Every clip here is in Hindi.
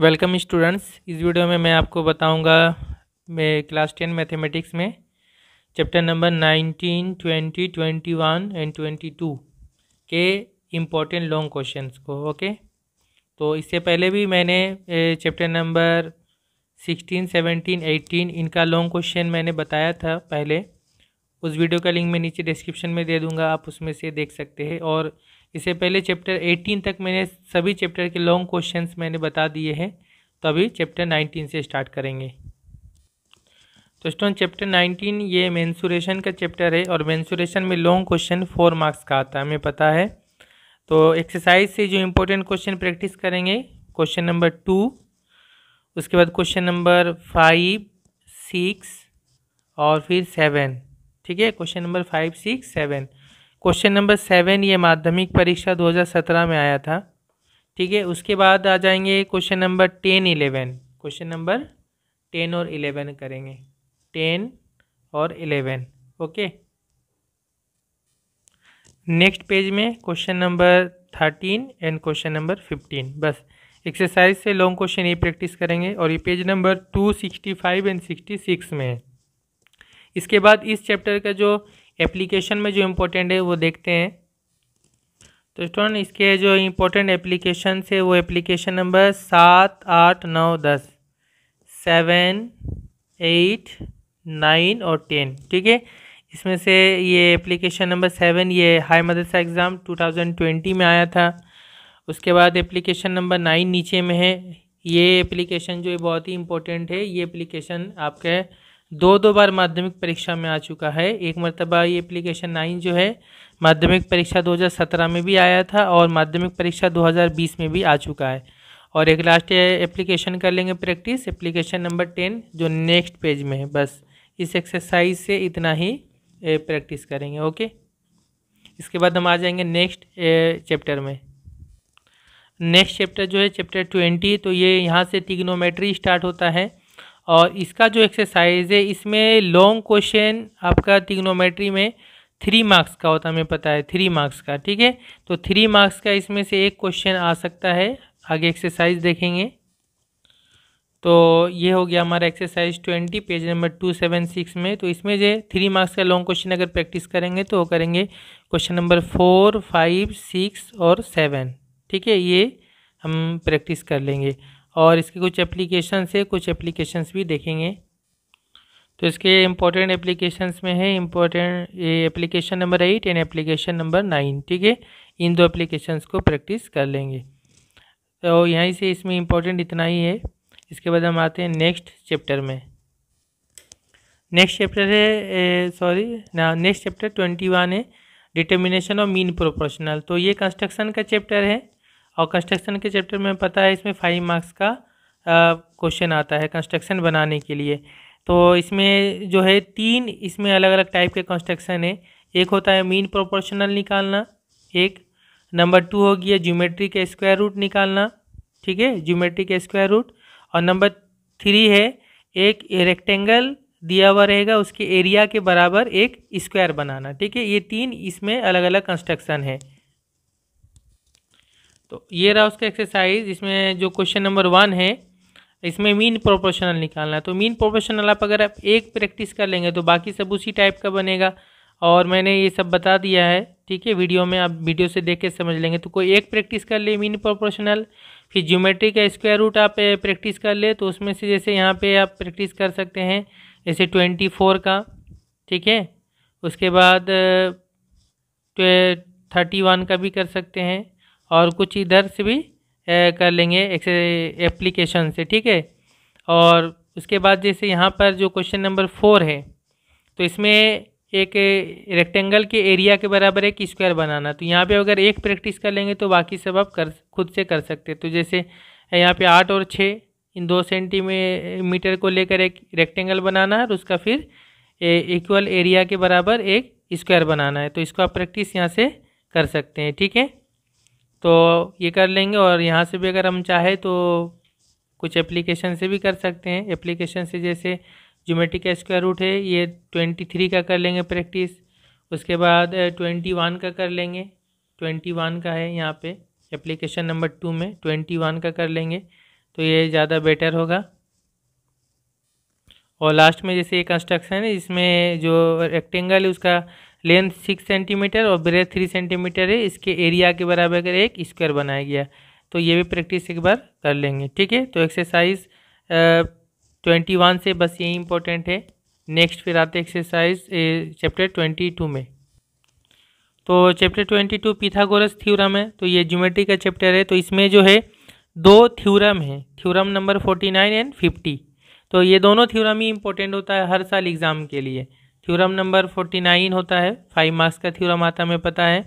वेलकम स्टूडेंट्स इस वीडियो में मैं आपको बताऊंगा मैं क्लास टेन मैथमेटिक्स में chapter number nineteen twenty twenty one and twenty two के इम्पोर्टेंट लॉन्ग क्वेश्चंस को ओके तो इससे पहले भी मैंने chapter number sixteen seventeen eighteen इनका लॉन्ग क्वेश्चन मैंने बताया था पहले उस वीडियो का लिंक मैं नीचे डिस्क्रिप्शन में दे दूंगा आप उसमें से देख सकते हैं और इससे पहले चैप्टर 18 तक मैंने सभी चैप्टर के लॉन्ग क्वेश्चंस मैंने बता दिए हैं तो अभी चैप्टर 19 से स्टार्ट करेंगे तो स्टोन चैप्टर 19 ये मैंसूरेशन का चैप्टर है और मैंसूरेशन में लॉन्ग क्वेश्चन फोर मार्क्स का आता है हमें पता है तो एक्सरसाइज से जो इम्पोर्टेंट क्वेश्चन प्रैक्टिस करेंगे क्वेश्चन नंबर टू उसके बाद क्वेश्चन नंबर फाइव सिक्स और फिर सेवन ठीक है question number five six seven question number seven ये माध्यमिक परीक्षा 2017 में आया था ठीक है उसके बाद आ जाएंगे question number ten eleven question number ten और इलेवन करेंगे टेन और इलेवन ओके नेक्स्ट पेज में question number thirteen and question number fifteen बस एक्सरसाइज से लॉन्ग क्वेश्चन ये प्रैक्टिस करेंगे और ये page number two sixty five and sixty six में है इसके बाद इस चैप्टर का जो एप्लीकेशन में जो इम्पोर्टेंट है वो देखते हैं तो स्टूडेंट इसके जो इम्पोर्टेंट एप्लीकेशन है वो एप्लीकेशन नंबर सात आठ नौ दस सेवन एट नाइन और टेन ठीक है इसमें से ये एप्लीकेशन नंबर सेवन ये हाई मदरसा एग्ज़ाम 2020 में आया था उसके बाद एप्लीकेशन नंबर नाइन नीचे में है ये एप्लीकेशन जो है बहुत ही इम्पोर्टेंट है ये एप्लीकेशन आपके दो दो बार माध्यमिक परीक्षा में आ चुका है एक मरतबा ये एप्लीकेशन नाइन जो है माध्यमिक परीक्षा 2017 में भी आया था और माध्यमिक परीक्षा 2020 में भी आ चुका है और एक लास्ट एप्लीकेशन कर लेंगे प्रैक्टिस एप्लीकेशन नंबर टेन जो नेक्स्ट पेज में है बस इस एक्सरसाइज से इतना ही प्रैक्टिस करेंगे ओके इसके बाद हम आ जाएंगे नेक्स्ट चैप्टर में नेक्स्ट चैप्टर जो है चैप्टर ट्वेंटी तो ये यहाँ से टिग्नोमेट्री स्टार्ट होता है और इसका जो एक्सरसाइज है इसमें लॉन्ग क्वेश्चन आपका टिग्नोमेट्री में थ्री मार्क्स का होता हमें पता है थ्री मार्क्स का ठीक है तो थ्री मार्क्स का इसमें से एक क्वेश्चन आ सकता है आगे एक्सरसाइज देखेंगे तो ये हो गया हमारा exercise twenty page number two seven six में तो इसमें जो थ्री मार्क्स का लॉन्ग क्वेश्चन अगर प्रैक्टिस करेंगे तो वो करेंगे question number four five six और सेवन ठीक है ये हम प्रैक्टिस कर लेंगे और इसके कुछ एप्लीकेशन है कुछ एप्लीकेशंस भी देखेंगे तो इसके इम्पोर्टेंट एप्लीकेशंस में है important application number eight and application number nine ठीक है इन दो एप्लीकेशंस को प्रैक्टिस कर लेंगे तो यहीं से इसमें इम्पोर्टेंट इतना ही है इसके बाद हम आते हैं नेक्स्ट चैप्टर में नेक्स्ट चैप्टर है सॉरी ना नेक्स्ट चैप्टर ट्वेंटी वन है डिटर्मिनेशन ऑफ मीन प्रोपोर्शनल तो ये कंस्ट्रक्शन का चैप्टर है और कंस्ट्रक्शन के चैप्टर में पता है इसमें फाइव मार्क्स का क्वेश्चन आता है कंस्ट्रक्शन बनाने के लिए तो इसमें जो है तीन इसमें अलग अलग टाइप के कंस्ट्रक्शन है एक होता है मीन प्रोपोर्शनल निकालना एक नंबर टू हो गया ज्योमेट्री के स्क्वायर रूट निकालना ठीक है ज्योमेट्री के स्क्वायर रूट और नंबर थ्री है एक रेक्टेंगल दिया हुआ रहेगा उसके एरिया के बराबर एक स्क्वायर बनाना ठीक है ये तीन इसमें अलग अलग कंस्ट्रक्शन है तो ये रहा उसका एक्सरसाइज इसमें जो क्वेश्चन नंबर वन है इसमें मीन प्रोपोर्शनल निकालना है तो मीन प्रोपोर्शनल आप अगर आप एक प्रैक्टिस कर लेंगे तो बाकी सब उसी टाइप का बनेगा और मैंने ये सब बता दिया है ठीक है वीडियो में आप वीडियो से देख के समझ लेंगे तो कोई एक प्रैक्टिस कर ले मीन प्रोपोर्शनल फिर ज्योमेट्री का स्क्वायर रूट आप प्रैक्टिस कर ले तो उसमें से जैसे यहाँ पे आप प्रैक्टिस कर सकते हैं जैसे ट्वेंटी फोर का ठीक है उसके बाद थर्टी वन का भी कर सकते हैं और कुछ इधर से भी कर लेंगे एप्लीकेशन से ठीक है और उसके बाद जैसे यहाँ पर जो क्वेश्चन नंबर फोर है तो इसमें एक रेक्टेंगल के एरिया के बराबर एक स्क्वायर बनाना तो यहाँ पे अगर एक प्रैक्टिस कर लेंगे तो बाकी सब आप कर खुद से कर सकते तो जैसे यहाँ पे आठ और छः इन दो सेंटीमीटर को लेकर एक रेक्टेंगल बनाना है और उसका फिर इक्वल एरिया के बराबर एक स्क्वायर बनाना है तो इसको आप प्रैक्टिस यहाँ से कर सकते हैं ठीक है तो ये कर लेंगे और यहाँ से भी अगर हम चाहे तो कुछ एप्लीकेशन से भी कर सकते हैं एप्लीकेशन से जैसे जोमेटिक का स्क्वायर रूट है ये ट्वेंटी थ्री का कर लेंगे प्रैक्टिस उसके बाद ट्वेंटी वन का कर लेंगे ट्वेंटी वन का है यहाँ पे एप्लीकेशन नंबर टू में ट्वेंटी वन का कर लेंगे तो ये ज़्यादा बेटर होगा और लास्ट में जैसे ये कंस्ट्रक्शन है इसमें जो रेक्टेंगल है उसका लेंथ सिक्स सेंटीमीटर और ब्रेथ थ्री सेंटीमीटर है इसके एरिया के बराबर एक स्क्वायर बनाया गया तो ये भी प्रैक्टिस एक बार कर लेंगे ठीक है तो एक्सरसाइज ट्वेंटी वन से बस यही इंपॉर्टेंट है नेक्स्ट फिर आते एक्सरसाइज चैप्टर ट्वेंटी टू में तो chapter twenty two Pythagoras theorem है तो ये ज्योमेट्री का चैप्टर है तो इसमें जो है दो थ्यूरम है theorem number forty nine and fifty तो ये दोनों थ्यूरम ही इंपॉर्टेंट होता है हर साल एग्ज़ाम के लिए थ्योरम नंबर फोर्टी नाइन होता है फाइव मार्क्स का थ्योरम आता हमें पता है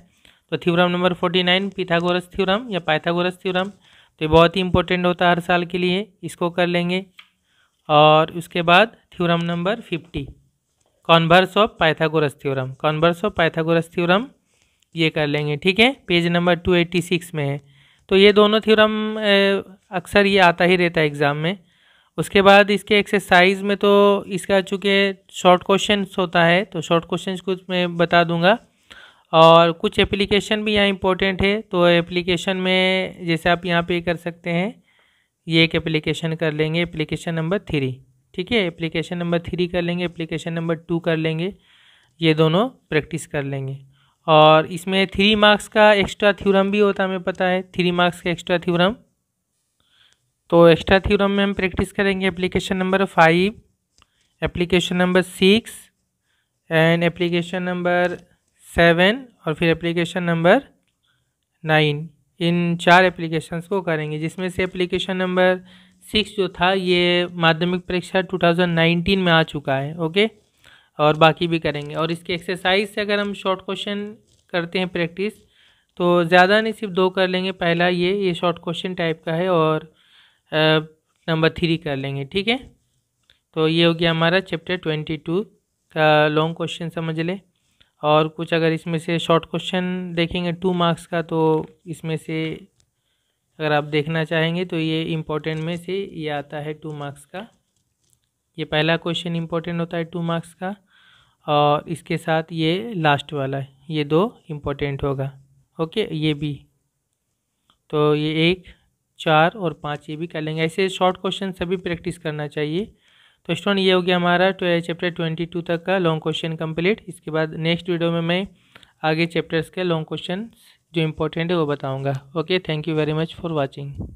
तो theorem number forty nine Pythagoras theorem या पाइथागोरस थ्योरम तो ये बहुत ही इंपॉर्टेंट होता है हर साल के लिए इसको कर लेंगे और उसके बाद theorem number fifty converse of Pythagoras theorem converse of Pythagoras theorem ये कर लेंगे ठीक है page number two eighty six में है तो ये दोनों थ्योरम अक्सर ये आता ही रहता है एग्ज़ाम में उसके बाद इसके एक्सरसाइज में तो इसका चूँकि शॉर्ट क्वेश्चन होता है तो शॉर्ट क्वेश्चन कुछ मैं बता दूंगा और कुछ एप्लीकेशन भी यहाँ इम्पोर्टेंट है तो एप्लीकेशन में जैसे आप यहाँ पे कर सकते हैं ये एक एप्लीकेशन कर लेंगे एप्लीकेशन नंबर थ्री ठीक है एप्लीकेशन नंबर थ्री कर लेंगे एप्लीकेशन नंबर टू कर लेंगे ये दोनों प्रैक्टिस कर लेंगे और इसमें थ्री मार्क्स का एक्स्ट्रा थ्योरम भी होता हमें पता है थ्री मार्क्स का एक्स्ट्रा थ्योरम तो एक्स्ट्रा थ्योरम में हम प्रैक्टिस करेंगे application number five application number six and application number seven और फिर एप्लीकेशन नंबर नाइन इन चार एप्लीकेशंस को करेंगे जिसमें से एप्लीकेशन नंबर सिक्स जो था ये माध्यमिक परीक्षा 2019 में आ चुका है ओके और बाकी भी करेंगे और इसके एक्सरसाइज से अगर हम शॉर्ट क्वेश्चन करते हैं प्रैक्टिस तो ज़्यादा नहीं सिर्फ दो कर लेंगे पहला ये ये शॉर्ट क्वेश्चन टाइप का है और नंबर थ्री कर लेंगे ठीक है तो ये हो गया हमारा चैप्टर ट्वेंटी टू का लॉन्ग क्वेश्चन समझ ले और कुछ अगर इसमें से शॉर्ट क्वेश्चन देखेंगे टू मार्क्स का तो इसमें से अगर आप देखना चाहेंगे तो ये इम्पोर्टेंट में से ये आता है टू मार्क्स का ये पहला क्वेश्चन इम्पोर्टेंट होता है टू मार्क्स का और इसके साथ ये लास्ट वाला ये दो इम्पोर्टेंट होगा ओके ये भी तो ये एक चार और पाँच ये भी कर लेंगे ऐसे शॉर्ट क्वेश्चन सभी प्रैक्टिस करना चाहिए तो स्टूडेंट ये हो गया हमारा चैप्टर ट्वेंटी टू तक का लॉन्ग क्वेश्चन कंप्लीट इसके बाद नेक्स्ट वीडियो में मैं आगे चैप्टर्स के लॉन्ग क्वेश्चन जो इंपॉर्टेंट है वो बताऊँगा okay thank you very much for watching